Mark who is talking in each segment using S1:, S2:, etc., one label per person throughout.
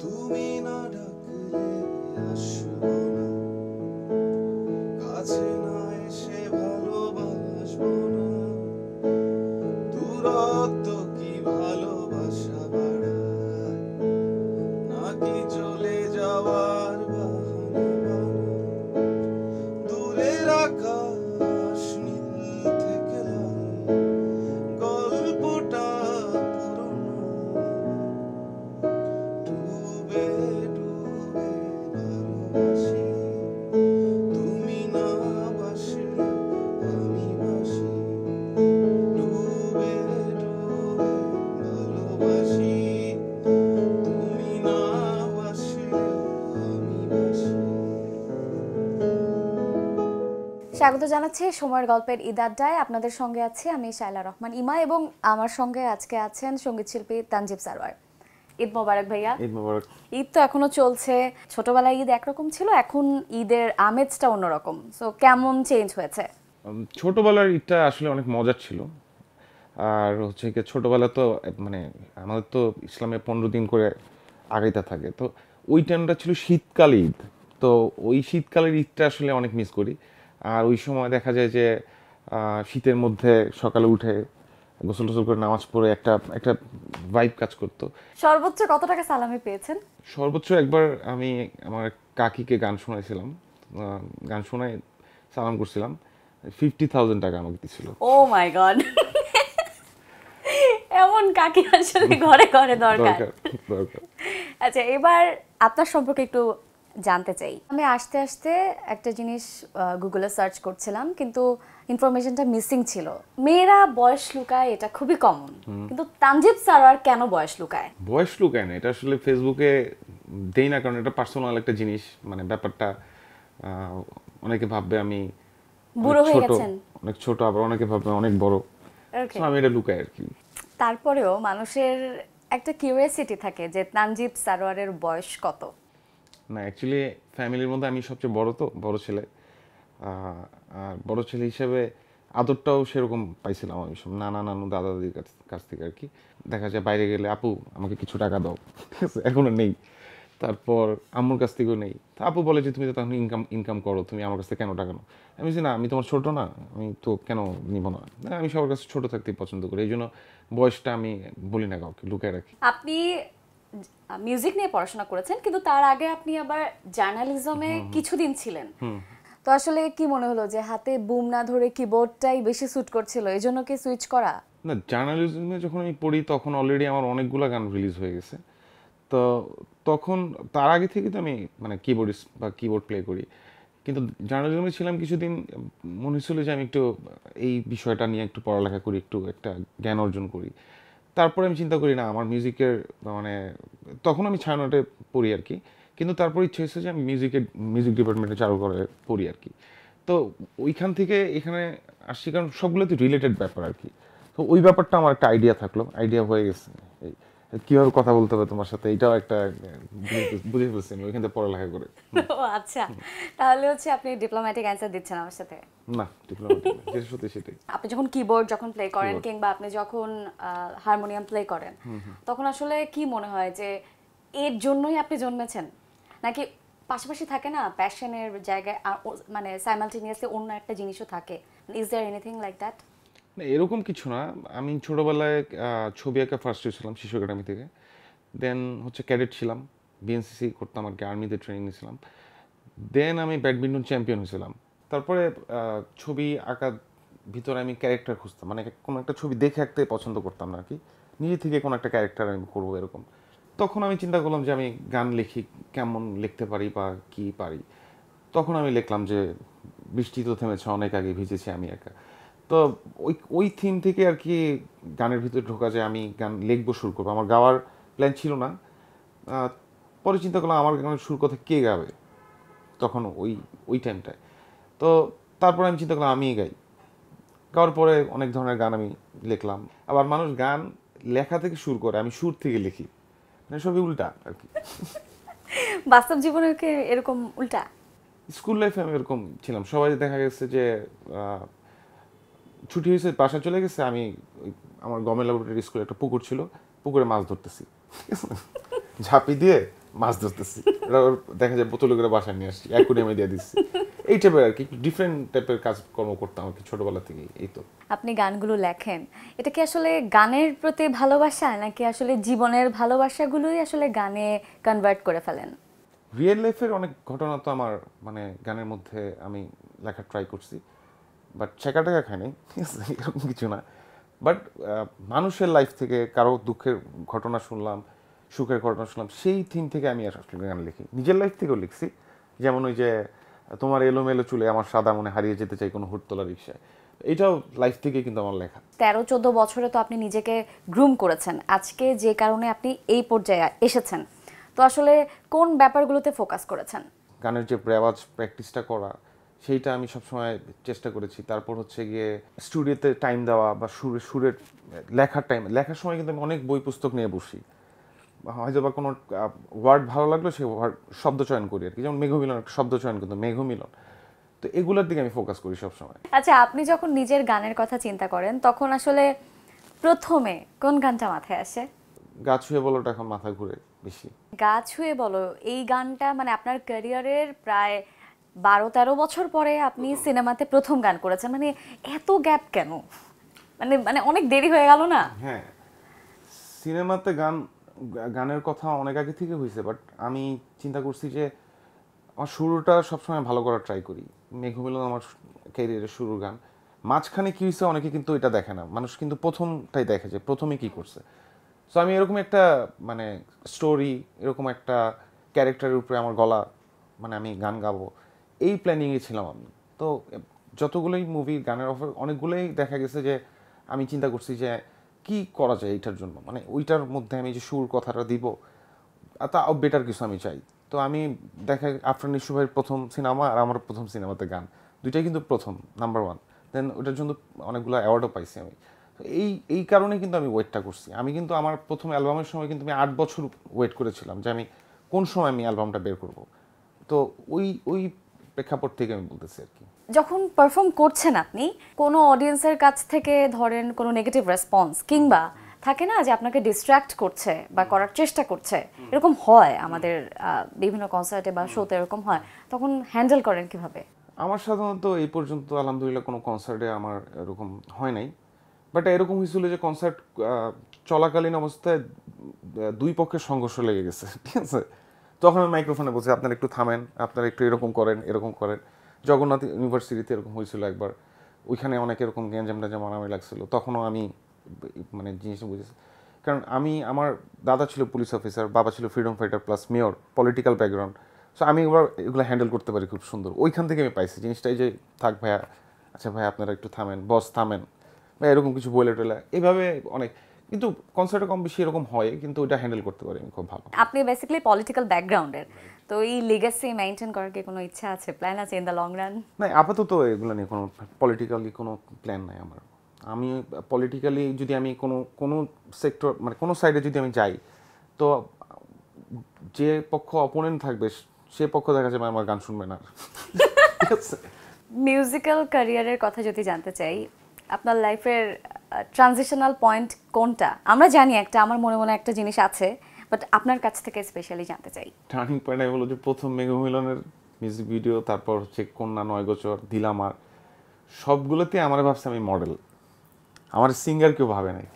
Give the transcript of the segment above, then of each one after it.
S1: তুমি না ডাকলে আসলে
S2: স্বাগত জানাচ্ছি সময়ের গল্পের আড্ডায় আপনাদের সঙ্গে আছি আমি শায়লা রহমান ইমা এবং আমার সঙ্গে আজকে আছেন সঙ্গীত শিল্পী তানজিব সারওয়ার ঈদ মোবারক ভাইয়া ঈদ মোবারক ঈদ তো এখনো চলছে ছোটবেলায় ঈদ একরকম ছিল এখন ঈদের আমেজটা অন্যরকম সো কেমন চেঞ্জ হয়েছে
S3: ছোটবেলার ঈদটা আসলে অনেক মজার ছিল আর হচ্ছে কি ছোটবেলা তো মানে আমাদের তো ইসলামে পনেরো দিন করে আগাইতে থাকে তো ওই টাইমটা ছিল শীতকাল ঈদ তো ওই শীতকালের ঈদটা আসলে অনেক মিস করি আর ওই সময় দেখা যায় যে শীতের মধ্যে সকালে উঠে গোসল টোসল করে নামাজ পড়ে একটা একটা ভাইব কাজ করতো
S2: সর্বোচ্চ কত টাকা সালামি পেয়েছেন
S3: সর্বোচ্চ একবার আমি আমার কাকিকে গান শোনাইছিলাম গান শোনায় সালাম করছিলাম ফিফটি থাউজেন্ড টাকা আমাকে দিছিল
S2: ও মাই গড এমন কাকি আসলে ঘরে ঘরে দরকার আচ্ছা এবার আপনার সম্পর্কে একটু জানতে চাই আমি আসতে আসতে একটা জিনিস গুগলে সার্চ করছিলাম কিন্তু ইনফরমেশনটা মিসিং ছিল মেয়েরা বয়স লুকায় এটা খুবই কমন কিন্তু তানজিব সারোয়ার কেন বয়স লুকায়
S3: বয়স লুকায় না এটা আসলে ফেসবুকে দেই না কারণ এটা পার্সোনাল একটা জিনিস মানে ব্যাপারটা অনেকে ভাববে আমি বুড়ো হয়ে গেছেন অনেক ছোট আবার অনেকে ভাববে অনেক বড় আমি এটা লুকাই আর কি
S2: তারপরেও মানুষের একটা কিউরিয়াসিটি থাকে যে তানজিব সারোয়ারের বয়স কত
S3: না অ্যাকচুয়ালি ফ্যামিলির মধ্যে আমি সবচেয়ে বড় তো বড় ছেলে আর বড় ছেলে হিসেবে আদরটাও সেরকম পাইছিলাম আমি সব নানা নানু দাদা দাদির কাছ থেকে আর কি দেখা যায় বাইরে গেলে আপু আমাকে কিছু টাকা দাও ঠিক আছে এখনও নেই তারপর আম্মুর কাছ থেকেও নেই তা আপু বলে যে তুমি তো তখন ইনকাম ইনকাম করো তুমি আমার কাছ থেকে কেন টাকা নাও আমি বলছি না আমি তোমার ছোটো না আমি তো কেন নিব না আমি সবার কাছে ছোটো থাকতেই পছন্দ করি এই জন্য বয়সটা আমি বলি না কাউকে লুকায় রাখি
S2: আপনি মিউজিক নিয়ে পড়াশোনা করেছেন কিন্তু তার আগে আপনি আবার জার্নালিজমে কিছুদিন ছিলেন তো আসলে কি মনে হলো যে হাতে বুম না ধরে কিবোর্ডটাই বেশি স্যুট করছিল এই জন্য কি সুইচ করা
S3: না জার্নালিজমে যখন আমি পড়ি তখন অলরেডি আমার অনেকগুলো গান রিলিজ হয়ে গেছে তো তখন তার আগে থেকে তো আমি মানে কিবোর্ড বা কিবোর্ড প্লে করি কিন্তু জার্নালিজমে ছিলাম কিছুদিন মনে হচ্ছিল যে আমি একটু এই বিষয়টা নিয়ে একটু পড়ালেখা করি একটু একটা জ্ঞান অর্জন করি তারপরে আমি চিন্তা করি না আমার মিউজিকের মানে তখন আমি ছায়ানটে পড়ি আর কি কিন্তু তারপর ইচ্ছে হয়েছে যে আমি মিউজিকের মিউজিক ডিপার্টমেন্টে চালু করে পড়ি আর কি তো ওইখান থেকে এখানে আসছি কারণ সবগুলোতে রিলেটেড ব্যাপার আর কি তো ওই ব্যাপারটা আমার একটা আইডিয়া থাকলো আইডিয়া হয়ে গেছে কিভাবে কথা বলতে হবে তোমার সাথে এটাও একটা বুঝে ফেলছি আমি ওইখান পড়ালেখা করে
S2: ও আচ্ছা তাহলে হচ্ছে আপনি ডিপ্লোম্যাটিক অ্যান্সার দিচ্ছেন আমার সাথে
S3: না ডিপ্লোম্যাটিক যেটা সত্যি সেটাই
S2: আপনি যখন কিবোর্ড যখন প্লে করেন কিংবা আপনি যখন হারমোনিয়াম প্লে করেন তখন আসলে কি মনে হয় যে এর জন্যই আপনি জন্মেছেন নাকি পাশাপাশি থাকে না প্যাশনের জায়গায় মানে সাইমালটেনিয়াসলি অন্য একটা জিনিসও থাকে is there anything like that
S3: না এরকম কিছু না আমি ছোটোবেলায় ছবি আঁকা ফার্স্ট হয়েছিলাম শিশু একাডেমি থেকে দেন হচ্ছে ক্যাডেট ছিলাম বিএনসিসি করতাম আর কি আর্মিতে ট্রেনিং নিয়েছিলাম দেন আমি ব্যাডমিন্টন চ্যাম্পিয়ন হয়েছিলাম তারপরে ছবি আঁকার ভিতরে আমি ক্যারেক্টার খুঁজতাম মানে কোনো একটা ছবি দেখে আঁকতে পছন্দ করতাম না আর কি নিজে থেকে কোনো একটা ক্যারেক্টার আমি করবো এরকম তখন আমি চিন্তা করলাম যে আমি গান লিখি কেমন লিখতে পারি বা কি পারি তখন আমি লিখলাম যে বৃষ্টি তো থেমেছে অনেক আগে ভিজেছি আমি একা তো ওই ওই থিম থেকে আর কি গানের ভিতরে ঢোকা যায় আমি গান লিখবো শুরু করবো আমার গাওয়ার প্ল্যান ছিল না পরে চিন্তা করলাম আমার গানের সুর কথা কে গাবে তখন ওই ওই টাইমটায় তো তারপরে আমি চিন্তা করলাম আমিই গাই গাওয়ার পরে অনেক ধরনের গান আমি লিখলাম আবার মানুষ গান লেখা থেকে সুর করে আমি সুর থেকে লিখি মানে সবই উল্টা আর কি
S2: বাস্তব জীবনে এরকম উল্টা
S3: স্কুল লাইফে আমি এরকম ছিলাম সবাই দেখা গেছে যে ছুটি হয়েছে বাসায় চলে গেছে আমি আমার গমের ল্যাবরেটরি স্কুলে একটা পুকুর ছিল পুকুরে মাছ ধরতেছি ঝাঁপি দিয়ে মাছ ধরতেছি দেখা যায় বোতলে করে বাসায় নিয়ে আসছি অ্যাকুরিয়ামে দিয়ে দিচ্ছি এই টাইপের আর কি ডিফারেন্ট টাইপের কাজকর্ম করতাম আর কি ছোটবেলা থেকে এই তো
S2: আপনি গানগুলো লেখেন এটা কি আসলে গানের প্রতি ভালোবাসা নাকি আসলে জীবনের ভালোবাসাগুলোই আসলে গানে কনভার্ট করে ফেলেন
S3: রিয়েল লাইফের অনেক ঘটনা তো আমার মানে গানের মধ্যে আমি লেখা ট্রাই করছি বাট ছেঁকা টেকা খায়নি ঠিক আছে এরকম কিছু না বাট মানুষের লাইফ থেকে কারো দুঃখের ঘটনা শুনলাম সুখের ঘটনা শুনলাম সেই থিম থেকে আমি আসলে গান লিখি নিজের লাইফ থেকেও লিখছি যেমন ওই যে তোমার এলোমেলো চুলে আমার সাদা মনে হারিয়ে যেতে চাই কোনো হুটতলা রিক্সায় এটাও লাইফ থেকে কিন্তু আমার লেখা
S2: তেরো চোদ্দ বছরে তো আপনি নিজেকে গ্রুম করেছেন আজকে যে কারণে আপনি এই পর্যায়ে এসেছেন তো আসলে কোন ব্যাপারগুলোতে ফোকাস করেছেন
S3: গানের যে রেওয়াজ প্র্যাকটিসটা করা সেইটা আমি সবসময় চেষ্টা করেছি তারপর হচ্ছে গিয়ে স্টুডিওতে টাইম দেওয়া বা সুরে সুরের লেখার টাইম লেখার সময় কিন্তু আমি অনেক বই পুস্তক নিয়ে বসি হয়তো বা কোনো ওয়ার্ড ভালো লাগলো সে ওয়ার্ড শব্দ চয়ন করি আর কি যেমন মেঘমিলন একটা শব্দ চয়ন কিন্তু মেঘমিলন তো এগুলোর দিকে আমি ফোকাস করি সবসময়
S2: আচ্ছা আপনি যখন নিজের গানের কথা চিন্তা করেন তখন আসলে প্রথমে কোন গানটা মাথায় আসে
S3: গা ছুঁয়ে বলোটা এখন মাথা ঘুরে বেশি
S2: গা ছুঁয়ে বলো এই গানটা মানে আপনার ক্যারিয়ারের প্রায় বারো তেরো বছর পরে আপনি সিনেমাতে প্রথম গান করেছেন মানে এত গ্যাপ কেন মানে মানে অনেক দেরি হয়ে গেল না
S3: হ্যাঁ সিনেমাতে গান গানের কথা অনেক আগে থেকে হয়েছে বাট আমি চিন্তা করছি যে আমার শুরুটা সবসময় ভালো করার ট্রাই করি মিলন আমার ক্যারিয়ারের শুরুর গান মাঝখানে কী হয়েছে অনেকে কিন্তু এটা দেখে না মানুষ কিন্তু প্রথমটাই দেখে যে প্রথমে কী করছে সো আমি এরকম একটা মানে স্টোরি এরকম একটা ক্যারেক্টারের উপরে আমার গলা মানে আমি গান গাবো এই প্ল্যানিংয়ে ছিলাম আমি তো যতগুলোই মুভি গানের অফার অনেকগুলোই দেখা গেছে যে আমি চিন্তা করছি যে কি করা যায় এইটার জন্য মানে ওইটার মধ্যে আমি যে সুর কথাটা দিব তা বেটার কিছু আমি চাই তো আমি দেখা আফরান নিশু ভাইয়ের প্রথম সিনেমা আর আমার প্রথম সিনেমাতে গান দুইটাই কিন্তু প্রথম নাম্বার ওয়ান দেন ওইটার জন্য অনেকগুলো অ্যাওয়ার্ডও পাইছি আমি এই এই কারণে কিন্তু আমি ওয়েটটা করছি আমি কিন্তু আমার প্রথম অ্যালবামের সময় কিন্তু আমি আট বছর ওয়েট করেছিলাম যে আমি কোন সময় আমি অ্যালবামটা বের করব তো ওই ওই প্রেক্ষাপট থেকে আমি বলতেছি আর কি
S2: যখন পারফর্ম করছেন আপনি কোনো অডিয়েন্সের কাছ থেকে ধরেন কোনো নেগেটিভ রেসপন্স কিংবা থাকে না যে আপনাকে ডিস্ট্র্যাক্ট করছে বা করার চেষ্টা করছে এরকম হয় আমাদের বিভিন্ন কনসার্টে বা শোতে এরকম হয় তখন হ্যান্ডেল করেন কিভাবে
S3: আমার সাধারণত এই পর্যন্ত আলহামদুলিল্লাহ কোনো কনসার্টে আমার এরকম হয় নাই বাট এরকম হয়েছিল যে কনসার্ট চলাকালীন অবস্থায় দুই পক্ষের সংঘর্ষ লেগে গেছে ঠিক আছে তখন আমি মাইক্রোফোনে বলছি আপনারা একটু থামেন আপনারা একটু এরকম করেন এরকম করেন জগন্নাথ ইউনিভার্সিটিতে এরকম হয়েছিল একবার ওইখানে অনেক এরকম গ্যাঞ্জাম ট্যাঞ্জাম আরামে লাগছিল তখনও আমি মানে জিনিসটা বুঝেছি কারণ আমি আমার দাদা ছিল পুলিশ অফিসার বাবা ছিল freedom fighter plus mayor political background so আমি এবার এগুলো হ্যান্ডেল করতে পারি খুব সুন্দর ওইখান থেকে আমি পাইছি জিনিসটাই যে থাক ভাইয়া আচ্ছা ভাই আপনারা একটু থামেন বস থামেন বা এরকম কিছু বলে টোলা এইভাবে অনেক কিন্তু কনসার্টে কম বেশি এরকম হয় কিন্তু ওটা হ্যান্ডেল করতে পারি আমি খুব ভালো
S2: আপনি বেসিক্যালি পলিটিক্যাল ব্যাকগ্রাউন্ডের তো এই লেগাসি মেইনটেইন করার কি কোনো ইচ্ছা আছে প্ল্যান আছে ইন দ্য লং রান
S3: না আপাতত এগুলো নিয়ে কোনো পলিটিক্যালি কোনো প্ল্যান নাই আমার আমি পলিটিক্যালি যদি আমি কোনো কোনো সেক্টর মানে কোনো সাইডে যদি আমি যাই তো যে পক্ষ অপোনেন্ট থাকবে সে পক্ষ দেখা যাবে আমার গান শুনবে না
S2: মিউজিক্যাল ক্যারিয়ারের কথা যদি জানতে চাই আপনার লাইফের ট্রানজিশনাল পয়েন্ট কোনটা আমরা জানি একটা আমার মনে মনে একটা জিনিস আছে বাট আপনার কাছ থেকে স্পেশালি জানতে চাই
S3: টার্নিং পয়েন্ট আমি বলবো যে প্রথম মেঘমিলনের মিউজিক ভিডিও তারপর হচ্ছে কন্যা নয় গোচর দিলামার সবগুলোতে আমার ভাবছে আমি মডেল আমার সিঙ্গার কেউ ভাবে নাই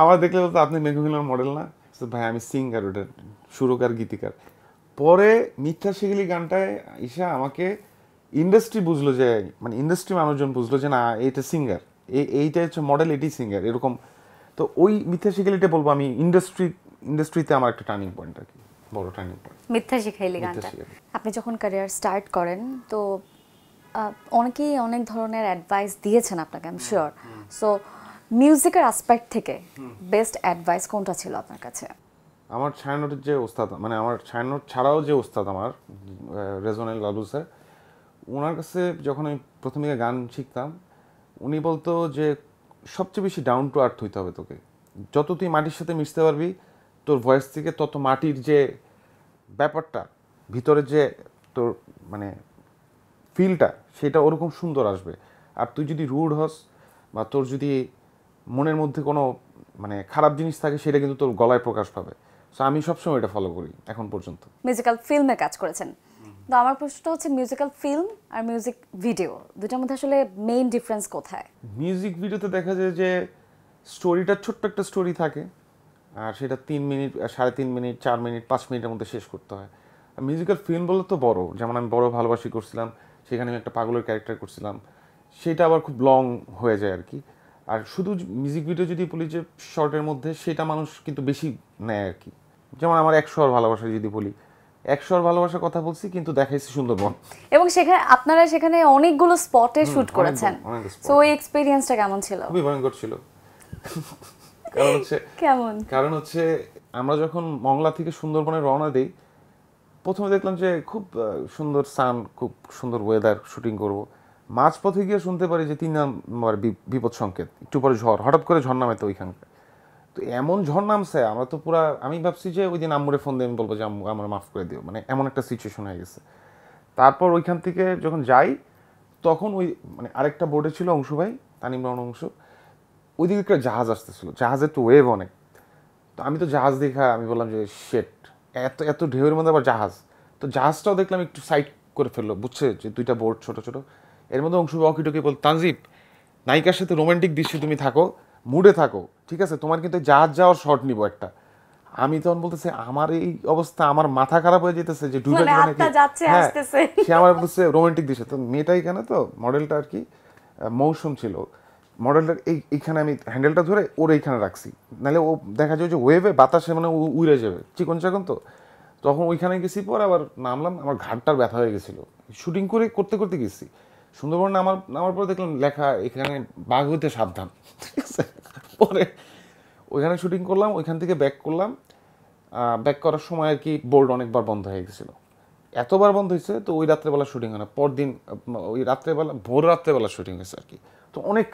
S3: আমার দেখলে বলতো আপনি মেঘমিলন মডেল না ভাই আমি সিঙ্গার ওটা সুরকার গীতিকার পরে মিথ্যা শিগিলি গানটায় ঈশা আমাকে ইন্ডাস্ট্রি বুঝলো যে মানে ইন্ডাস্ট্রি মানুষজন বুঝলো যে না এটা সিঙ্গার এইটা হচ্ছে মডেল এটি সিঙ্গার এরকম তো ওই মিথ্যা শিখাইলিটা বলবো আমি ইন্ডাস্ট্রি ইন্ডাস্ট্রিতে আমার একটা টার্নিং পয়েন্ট আর কি বড় টার্নিং পয়েন্ট
S2: মিথ্যা শিখাইলি গানটা আপনি যখন ক্যারিয়ার স্টার্ট করেন তো অনেকেই অনেক ধরনের অ্যাডভাইস দিয়েছেন আপনাকে আমি শিওর সো মিউজিকের অ্যাসপেক্ট থেকে বেস্ট অ্যাডভাইস কোনটা ছিল আপনার কাছে
S3: আমার ছায়ানটের যে ওস্তাদ মানে আমার ছায়ানট ছাড়াও যে ওস্তাদ আমার রেজনেল লালু স্যার ওনার কাছে যখন আমি প্রথমে গান শিখতাম উনি বলতো যে সবচেয়ে বেশি ডাউন টু আর্থ হইতে হবে তোকে যত তুই মাটির সাথে মিশতে পারবি তোর ভয়েস থেকে তত মাটির যে ব্যাপারটা ভিতরে যে তোর মানে ফিলটা সেটা ওরকম সুন্দর আসবে আর তুই যদি রুড হস বা তোর যদি মনের মধ্যে কোনো মানে খারাপ জিনিস থাকে সেটা কিন্তু তোর গলায় প্রকাশ পাবে সো আমি সবসময় এটা ফলো করি এখন পর্যন্ত
S2: মিউজিক্যাল ফিল্মে কাজ করেছেন তো আমার প্রশ্নটা হচ্ছে মিউজিক্যাল ফিল্ম আর মিউজিক ভিডিও দুটার মধ্যে আসলে মেইন ডিফারেন্স কোথায়
S3: মিউজিক ভিডিওতে দেখা যায় যে স্টোরিটা ছোট্ট একটা স্টোরি থাকে আর সেটা তিন মিনিট সাড়ে তিন মিনিট চার মিনিট পাঁচ মিনিটের মধ্যে শেষ করতে হয় আর মিউজিক্যাল ফিল্ম বলে তো বড় যেমন আমি বড় ভালোবাসি করছিলাম সেখানে আমি একটা পাগলের ক্যারেক্টার করছিলাম সেটা আবার খুব লং হয়ে যায় আর কি আর শুধু মিউজিক ভিডিও যদি বলি যে শর্টের মধ্যে সেটা মানুষ কিন্তু বেশি নেয় আর কি যেমন আমার একশো আর ভালোবাসা যদি বলি একশোর ভালোবাসার কথা বলছি কিন্তু দেখাইছি সুন্দরবন
S2: এবং সেখানে আপনারা সেখানে অনেকগুলো স্পটে শুট করেছেন সো ওই এক্সপেরিয়েন্সটা কেমন ছিল
S3: খুবই ভয়ঙ্কর ছিল কারণ হচ্ছে কেমন কারণ হচ্ছে আমরা যখন মংলা থেকে সুন্দরবনে রওনা দেই প্রথমে দেখলাম যে খুব সুন্দর সান খুব সুন্দর ওয়েদার শুটিং করব মাঝপথে গিয়ে শুনতে পারি যে তিন নাম্বার বিপদ সংকেত একটু পরে ঝড় হঠাৎ করে ঝড় নামে তো ওইখানকার তো এমন ঝড় নামছে আমরা তো পুরা আমি ভাবছি যে ওই দিন আম্মুরে ফোন দিয়ে আমি বলবো যে আম্মু আমার মাফ করে দিও মানে এমন একটা সিচুয়েশন হয়ে গেছে তারপর ওইখান থেকে যখন যাই তখন ওই মানে আরেকটা বোর্ডে ছিল অংশ ভাই তানিম রহমান অংশ ওইদিকে একটা জাহাজ আসতেছিল জাহাজের তো ওয়েভ অনেক তো আমি তো জাহাজ দেখা আমি বললাম যে শেট এত এত ঢেউয়ের মধ্যে আবার জাহাজ তো জাহাজটাও দেখলাম একটু সাইড করে ফেললো বুঝছে যে দুইটা বোর্ড ছোটো ছোটো এর মধ্যে অংশ অকিটকে বল তানজিব নায়িকার সাথে রোমান্টিক দৃশ্যে তুমি থাকো মুডে থাকো ঠিক আছে তোমার কিন্তু জাহাজ যাওয়ার শর্ট নিব একটা আমি তখন বলতেছি আমার এই অবস্থা আমার মাথা খারাপ হয়ে যেতেছে যে ডুবে মানে যাচ্ছে হ্যাঁ, সে আমার বলছে রোমান্টিক দিশে তো মেয়েটাই কেন তো মডেলটা আর কি মৌসুম ছিল মডেলটা এই এইখানে আমি হ্যান্ডেলটা ধরে ওর এইখানে রাখছি নাহলে ও দেখা যায় যে ওয়েভে বাতাসে মানে উড়ে যাবে চিকন চাকন তো তখন ওইখানে গেছি পর আবার নামলাম আমার ঘাটটার ব্যথা হয়ে গেছিলো শুটিং করে করতে করতে গেছি সুন্দরবন নামার নামার পর দেখলাম লেখা এখানে বাঘ হইতে সাবধান পরে ওইখানে শুটিং করলাম ওইখান থেকে ব্যাক করলাম ব্যাক করার সময় আর কি বোর্ড অনেকবার বন্ধ হয়ে গেছিলো এতবার বন্ধ হয়েছে তো ওই রাত্রেবেলা শুটিং হয় না পরদিন ওই রাত্রেবেলা ভোর রাত্রেবেলা শুটিং হয়েছে আর কি তো অনেক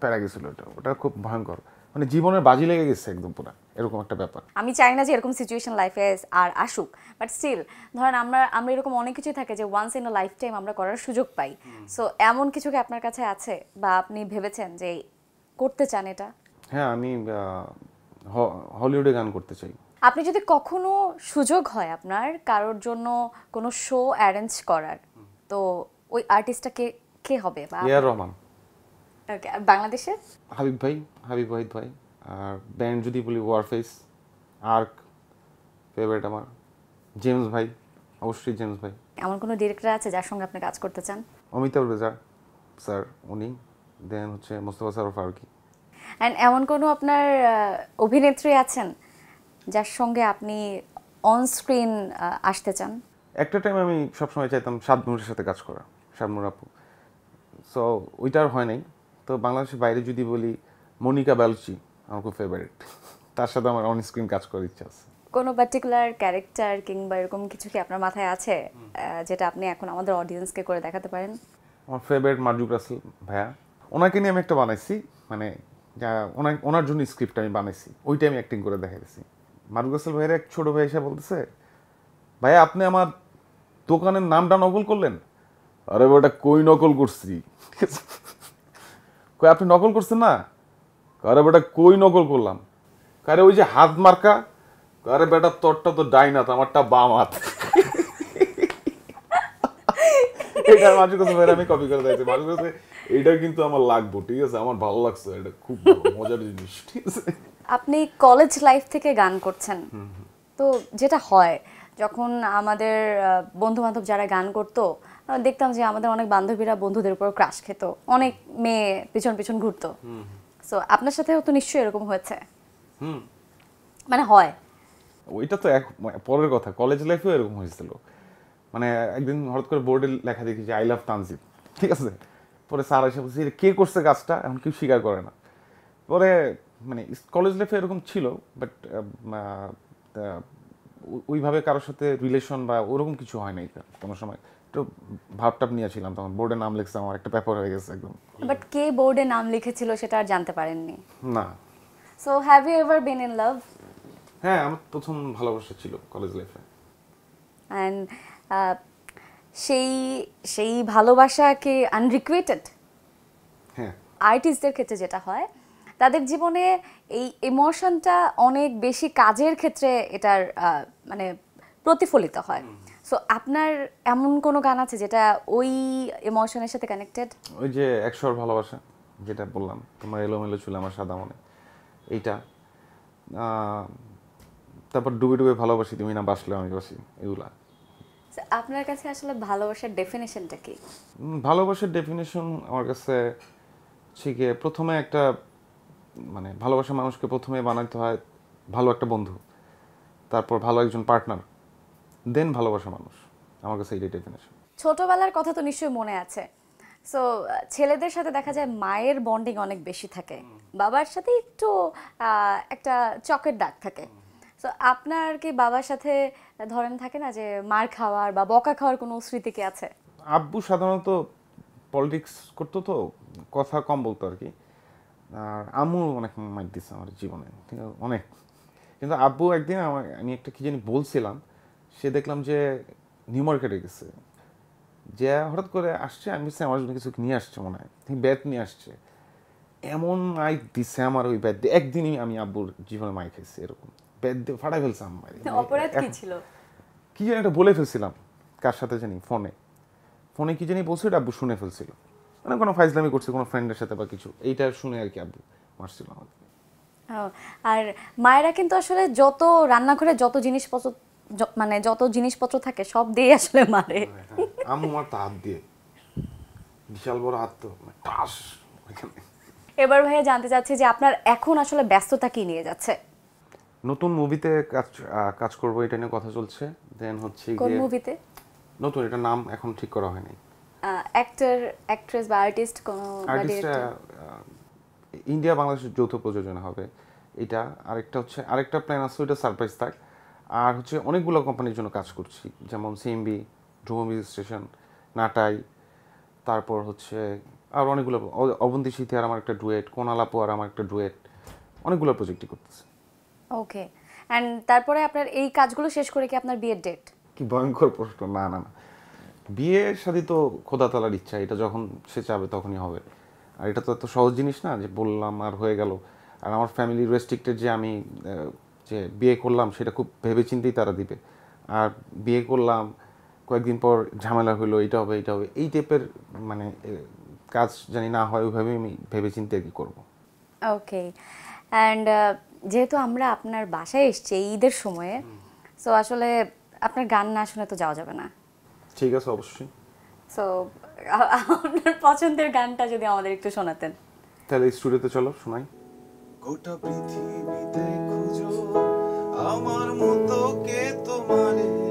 S3: প্যারা গেছিলো ওটা ওটা খুব ভয়ঙ্কর মানে জীবনের বাজি লেগে গেছে একদম পুরো এরকম একটা ব্যাপার
S2: আমি চাই না যে এরকম সিচুয়েশন লাইফে আর আসুক বাট স্টিল ধরেন আমরা আমরা এরকম অনেক কিছুই থাকে যে once in a lifetime আমরা করার সুযোগ পাই সো এমন কিছু কি আপনার কাছে আছে বা আপনি ভেবেছেন যে করতে চান এটা
S3: হ্যাঁ আমি হলিউডে গান করতে চাই
S2: আপনি যদি কখনো সুযোগ হয় আপনার কারোর জন্য কোনো শো অ্যারেঞ্জ করার তো ওই আর্টিস্টটাকে কে হবে বা ইয়ার রহমান ওকে বাংলাদেশে
S3: হাবিব ভাই হাবিব ওয়াহিদ ভাই আর ব্যান্ড যদি বলি ওয়ারফেস আর্ক ফেভারিট আমার জেমস ভাই অবশ্যই জেমস ভাই
S2: এমন কোনো ডিরেক্টর আছে যার সঙ্গে আপনি কাজ করতে চান
S3: অমিতাভ রেজা স্যার উনি দেন হচ্ছে মোস্তফা স্যার ফারুকি
S2: অ্যান্ড এমন কোনো আপনার অভিনেত্রী আছেন যার সঙ্গে আপনি অন স্ক্রিন আসতে চান
S3: একটা টাইম আমি সবসময় চাইতাম শাবনুরের সাথে কাজ করা শাবনুর আপু সো ওইটার হয় নাই তো বাংলাদেশের বাইরে যদি বলি মনিকা বালচি আমার খুব ফেভারিট তার সাথে আমার অন স্ক্রিন কাজ করার ইচ্ছা আছে
S2: কোনো পার্টিকুলার ক্যারেক্টার কিংবা এরকম কিছু কি আপনার মাথায় আছে যেটা আপনি এখন আমাদের অডিয়েন্সকে করে দেখাতে পারেন
S3: আমার ফেভারিট মার্জুক রাসেল ভাইয়া ওনাকে নিয়ে আমি একটা বানাইছি মানে যা ওনার ওনার জন্য স্ক্রিপ্ট আমি বানাইছি ওইটা আমি অ্যাক্টিং করে দেখাইছি মার্জুক রাসেল ভাইয়ের এক ছোটো ভাই এসে বলতেছে ভাইয়া আপনি আমার দোকানের নামটা নকল করলেন আরে ওটা কই নকল করছি কয় আপনি নকল করছেন না কারে বেটা কই নকল করলাম কারে ওই যে হাত মার্কা কারে বেটা তোরটা তো ডাইন হাত আমারটা বাম হাত এটা মাঝে আমি কপি করে দিয়েছি মাঝে এটা কিন্তু আমার লাগবো ঠিক আছে আমার ভালো লাগছে এটা খুব মজার জিনিস ঠিক আছে
S2: আপনি কলেজ লাইফ থেকে গান করছেন তো যেটা হয় যখন আমাদের বন্ধু বান্ধব যারা গান করতো দেখতাম যে আমাদের অনেক বান্ধবীরা বন্ধুদের উপর ক্রাশ খেত অনেক মেয়ে পিছন পিছন ঘুরতো সো আপনার সাথেও তো নিশ্চয়ই এরকম হয়েছে মানে হয়
S3: ওইটা তো এক মানে পরের কথা কলেজ লাইফেও এরকম হয়েছিল মানে একদিন হঠাৎ করে বোর্ডে লেখা দেখি যে আই লাভ তানজিব ঠিক আছে পরে স্যার এসে বলছে কে করছে কাজটা এখন কেউ স্বীকার করে না পরে মানে কলেজ লাইফে এরকম ছিল বাট ওইভাবে কারোর সাথে রিলেশন বা ওরকম কিছু হয় নাই কোনো সময় একটু ভাবটাপ নিয়েছিলাম তখন বোর্ডে নাম লিখছে আমার একটা পেপার হয়ে গেছে একদম
S2: বাট কে বোর্ডে নাম লিখেছিল সেটা আর জানতে পারেননি না so have you ever been in love
S3: হ্যাঁ আমার প্রথম ভালোবাসা ছিল কলেজ লাইফে
S2: অ্যান্ড সেই সেই ভালোবাসা কি আনরিকুয়েটেড হ্যাঁ আর্টিস্টদের ক্ষেত্রে যেটা হয় তাদের জীবনে এই ইমোশনটা অনেক বেশি কাজের ক্ষেত্রে এটার মানে প্রতিফলিত হয় সো আপনার এমন কোনো গান আছে যেটা ওই ইমোশনের সাথে কানেক্টেড
S3: ওই যে একশোর ভালোবাসা যেটা বললাম তোমার এলোমেলো ছিল আমার সাদা মনে এইটা তারপর ডুবে ডুবে ভালোবাসি তুমি না বাসলে আমি বাসি এগুলা
S2: আপনার কাছে আসলে ভালোবাসার ডেফিনেশনটা কি
S3: ভালোবাসার ডেফিনেশন আমার কাছে শিখে প্রথমে একটা মানে ভালোবাসা মানুষকে প্রথমে বানাতে হয় ভালো একটা বন্ধু তারপর ভালো একজন পার্টনার দেন ভালোবাসা মানুষ আমার কাছে এইটাই ডেফিনেশন
S2: ছোটবেলার কথা তো নিশ্চয়ই মনে আছে সো ছেলেদের সাথে দেখা যায় মায়ের বন্ডিং অনেক বেশি থাকে বাবার সাথে একটু একটা চকের দাগ থাকে সো আপনার কি বাবার সাথে ধরেন থাকে না যে মার খাওয়ার বা বকা খাওয়ার কোনো স্মৃতি কি আছে
S3: আব্বু সাধারণত পলিটিক্স করতো তো কথা কম বলতো আর কি আর আম্মু অনেক মাইট দিচ্ছে আমার জীবনে ঠিক আছে অনেক কিন্তু আব্বু একদিন আমি একটা কি জানি বলছিলাম সে দেখলাম যে নিউ মার্কেটে গেছে যে হঠাৎ করে আসছে আমি সে আমার জন্য কিছু নিয়ে আসছে মনে হয় ব্যাট নিয়ে আসছে এমন মাইক দিছে আমার ওই ব্যাট দিয়ে একদিনই আমি আব্বুর জীবনে মাইক খাইছি এরকম ব্যাট দিয়ে ফাটাই ফেলছে আমার কি জানি একটা বলে ফেলছিলাম কার সাথে জানি ফোনে ফোনে কি জানি বলছে এটা আব্বু শুনে ফেলছিল মানে কোনো ফাইজলামি করছে কোনো ফ্রেন্ডের সাথে বা কিছু এইটা শুনে আর কি আব্বু মারছিল আমাকে
S2: আর মায়েরা কিন্তু আসলে যত রান্নাঘরে যত জিনিসপত্র মানে যত জিনিসপত্র থাকে সব দিয়ে আসলে মারে
S3: মানে হ্যাঁ, আম্মু তো হাত দিয়ে বিশাল বড় হাত তো মানে টাস
S2: এবার ভাইয়া জানতে চাচ্ছি যে আপনার এখন আসলে ব্যস্ততা কি নিয়ে যাচ্ছে
S3: নতুন মুভিতে কাজ কাজ করব এটা নিয়ে কথা চলছে দেন হচ্ছে কোন মুভিতে নতুন এটা নাম এখন ঠিক করা হয়নি
S2: অ্যাক্টর অ্যাক্ট্রেস বা আর্টিস্ট কোন
S3: ইন্ডিয়া বাংলাদেশ যৌথ প্রযোজনা হবে এটা আরেকটা হচ্ছে আরেকটা প্ল্যান আছে ওইটা সারপ্রাইজ থাক আর হচ্ছে অনেকগুলো কোম্পানির জন্য কাজ করছি যেমন সিএমবি ধ্রুব স্টেশন নাটাই তারপর হচ্ছে আর অনেকগুলো অবন্তী সিথি আর আমার একটা ডুয়েট কোনালাপু আর আমার একটা ডুয়েট অনেকগুলো প্রজেক্টই করতেছি
S2: ওকে অ্যান্ড তারপরে আপনার এই কাজগুলো শেষ করে কি আপনার বিয়ের ডেট
S3: কি ভয়ঙ্কর প্রশ্ন না না না বিয়ে সাথে তো খোদা তালার ইচ্ছা এটা যখন সে চাবে তখনই হবে আর এটা তো এত সহজ জিনিস না যে বললাম আর হয়ে গেল আর আমার ফ্যামিলি রেস্ট্রিক্টেড যে আমি যে বিয়ে করলাম সেটা খুব ভেবেচিন্তেই তারা দিবে আর বিয়ে করলাম কয়েকদিন পর ঝামেলা হলো এটা হবে এটা হবে এই টাইপের মানে কাজ জানি না হয় ওইভাবে আমি ভেবেচিন্তে কি করবো
S2: ওকে অ্যান্ড যেহেতু আমরা আপনার বাসায় এসছি ঈদের সময়ে সো আসলে আপনার গান না শুনে তো যাওয়া যাবে না
S3: ঠিক আছে অবশ্যই
S2: সো আপনার পছন্দের গানটা যদি আমাদের একটু শোনাতেন
S3: তাহলে স্টুডিওতে চলো শোনাই
S1: গোটা পৃথিবীতে খুঁজো আমার মতো কে তোমারে